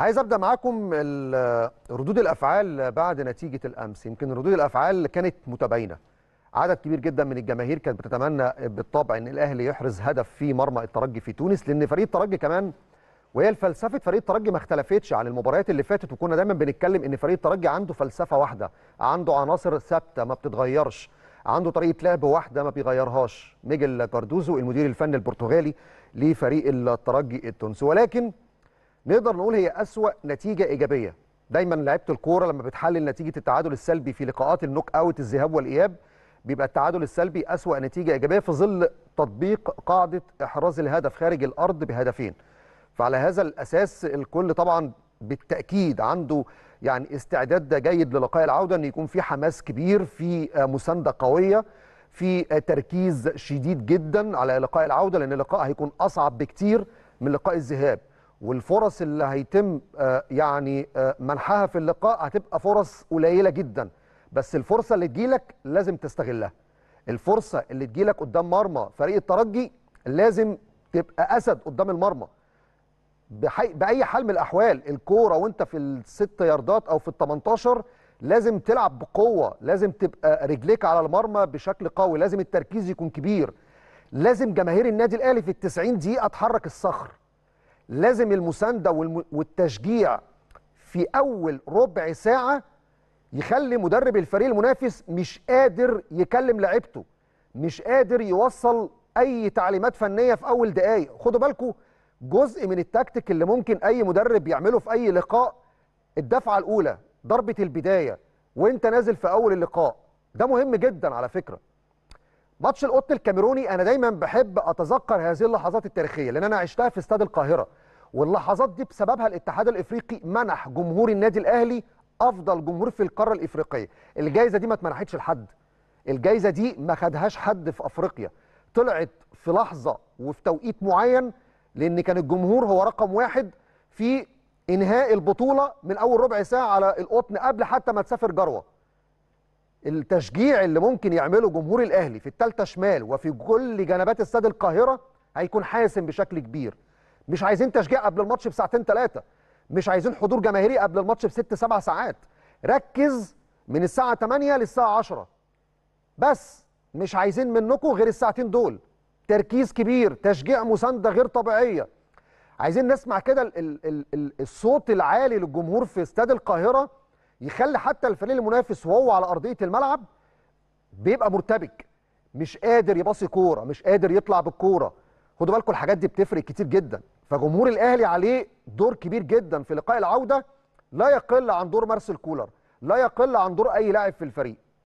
عايز ابدا معاكم ردود الافعال بعد نتيجه الامس يمكن ردود الافعال كانت متباينه عدد كبير جدا من الجماهير كانت بتتمنى بالطبع ان الاهلي يحرز هدف في مرمى الترجي في تونس لان فريق الترجي كمان وهي الفلسفه فريق الترجي ما اختلفتش عن المباريات اللي فاتت وكنا دايما بنتكلم ان فريق الترجي عنده فلسفه واحده عنده عناصر ثابته ما بتتغيرش عنده طريقه لعب واحده ما بيغيرهاش ميجل كاردوزو المدير الفني البرتغالي لفريق الترجي التونسي ولكن نقدر نقول هي أسوأ نتيجة إيجابية دايما لعبت الكوره لما بتحلل نتيجه التعادل السلبي في لقاءات النوك اوت الذهاب والاياب بيبقى التعادل السلبي اسوا نتيجه ايجابيه في ظل تطبيق قاعده احراز الهدف خارج الارض بهدفين فعلى هذا الاساس الكل طبعا بالتاكيد عنده يعني استعداد ده جيد للقاء العوده ان يكون في حماس كبير في مسانده قويه في تركيز شديد جدا على لقاء العوده لان اللقاء هيكون اصعب بكتير من لقاء الذهاب والفرص اللي هيتم آه، يعني آه، منحها في اللقاء هتبقى فرص قليله جدا بس الفرصه اللي تجيلك لازم تستغلها الفرصه اللي تجيلك قدام مرمى فريق الترجي لازم تبقى اسد قدام المرمى بحي... باي حال من الاحوال الكوره وانت في الست ياردات او في ال 18 لازم تلعب بقوه لازم تبقى رجليك على المرمى بشكل قوي لازم التركيز يكون كبير لازم جماهير النادي الاهلي في ال 90 دقيقه تحرك الصخر لازم المسانده والتشجيع في اول ربع ساعه يخلي مدرب الفريق المنافس مش قادر يكلم لعبته مش قادر يوصل اي تعليمات فنيه في اول دقائق خدوا بالكم جزء من التكتيك اللي ممكن اي مدرب يعمله في اي لقاء الدفعه الاولى ضربه البدايه وانت نازل في اول اللقاء ده مهم جدا على فكره ماتش القط الكاميروني انا دايما بحب اتذكر هذه اللحظات التاريخيه لان انا عشتها في استاد القاهره واللحظات دي بسببها الاتحاد الافريقي منح جمهور النادي الاهلي افضل جمهور في القاره الافريقيه الجائزه دي ما اتمنحتش لحد الجائزه دي ما خدهاش حد في افريقيا طلعت في لحظه وفي توقيت معين لان كان الجمهور هو رقم واحد في انهاء البطوله من اول ربع ساعه على القطن قبل حتى ما تسافر جروه التشجيع اللي ممكن يعمله جمهور الاهلي في الثالثه شمال وفي كل جنبات استاد القاهره هيكون حاسم بشكل كبير مش عايزين تشجيع قبل الماتش بساعتين ثلاثه مش عايزين حضور جماهيري قبل الماتش بست سبع ساعات ركز من الساعه 8 للساعه 10 بس مش عايزين منكم غير الساعتين دول تركيز كبير تشجيع مسانده غير طبيعيه عايزين نسمع كده الصوت العالي للجمهور في استاد القاهره يخلي حتى الفريق المنافس وهو على ارضيه الملعب بيبقى مرتبك مش قادر يباصي كوره مش قادر يطلع بالكوره خدوا بالكم الحاجات دي بتفرق كتير جدا فجمهور الاهلي عليه دور كبير جدا في لقاء العوده لا يقل عن دور مارسيل كولر لا يقل عن دور اي لاعب في الفريق